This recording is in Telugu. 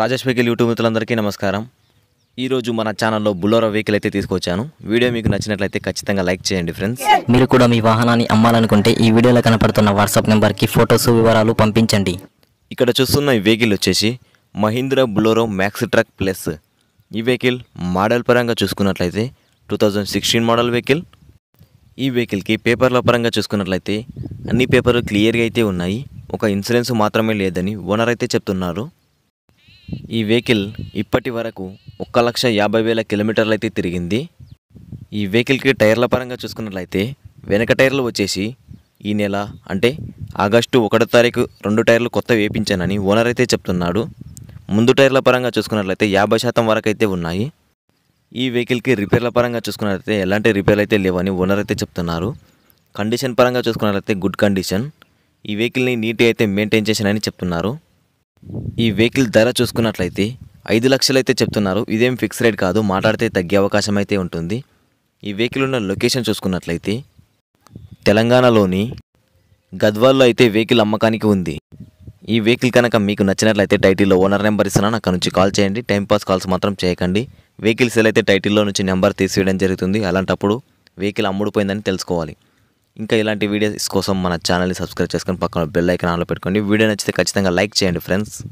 రాజేష్ వెహికల్ యూట్యూబ్ మిత్రులందరికీ నమస్కారం ఈరోజు మన ఛానల్లో బులోరా వెహికల్ అయితే తీసుకొచ్చాను వీడియో మీకు నచ్చినట్లయితే ఖచ్చితంగా లైక్ చేయండి ఫ్రెండ్స్ మీరు కూడా మీ వాహనాన్ని అమ్మాలనుకుంటే ఈ వీడియోలో కనపడుతున్న వాట్సాప్ నెంబర్కి ఫొటోస్ వివరాలు పంపించండి ఇక్కడ చూస్తున్న ఈ వెహికల్ వచ్చేసి Mahindra Bolero Max truck plus ఈ వెహికల్ మోడల్ పరంగా చూసుకున్నట్లయితే two thousand sixteen model vehicle ఈ వెహికల్కి పేపర్ల పరంగా చూసుకున్నట్లయితే అన్ని పేపర్లు క్లియర్గా అయితే ఉన్నాయి ఒక ఇన్సూరెన్స్ మాత్రమే లేదని ఓనర్ అయితే చెప్తున్నారు ఈ వెహికల్ ఇప్పటి వరకు ఒక్క లక్ష యాభై వేల కిలోమీటర్లు అయితే తిరిగింది ఈ వెహికల్కి టైర్ల పరంగా చూసుకున్నట్లయితే వెనక టైర్లు వచ్చేసి ఈ నెల అంటే ఆగస్టు ఒకటో తారీఖు రెండు టైర్లు కొత్త వేపించానని ఓనర్ అయితే చెప్తున్నాడు ముందు టైర్ల పరంగా చూసుకున్నట్లయితే యాభై శాతం వరకు అయితే ఉన్నాయి ఈ వెహికల్కి రిపేర్ల పరంగా చూసుకున్నట్లయితే ఎలాంటి రిపేర్లు అయితే లేవని ఓనర్ అయితే చెప్తున్నారు కండిషన్ పరంగా చూసుకున్నట్లయితే గుడ్ కండిషన్ ఈ వెహికల్ని నీట్గా అయితే మెయింటైన్ చేశానని చెప్తున్నారు ఈ వెహికల్ ధర చూసుకున్నట్లయితే ఐదు లక్షలైతే చెప్తున్నారు ఇదేం ఫిక్స్ రేట్ కాదు మాట్లాడితే తగ్గే అవకాశం అయితే ఉంటుంది ఈ వెహికల్ ఉన్న లొకేషన్ చూసుకున్నట్లయితే తెలంగాణలోని గద్వాల్లో అయితే వెహికల్ అమ్మకానికి ఉంది ఈ వెహికల్ కనుక మీకు నచ్చినట్లయితే టైటిల్లో ఓనర్ నెంబర్ ఇస్తున్నాను అక్కడ నుంచి కాల్ చేయండి టైంపాస్ కాల్స్ మాత్రం చేయకండి వెహికల్ సేల్ అయితే టైటిల్లో నుంచి నెంబర్ తీసివేయడం జరుగుతుంది అలాంటప్పుడు వెహికల్ అమ్ముడుపోయిందని తెలుసుకోవాలి ఇంకా ఇలాంటి వీడియోస్ కోసం మన ఛానల్ని సబ్స్క్రైబ్ చేసుకొని పక్కన బెల్ ఐకాన్ ఆన్లో పెట్టుకోండి వీడియో నచ్చితే ఖచ్చితంగా లైక్ చేయండి ఫ్రెండ్స్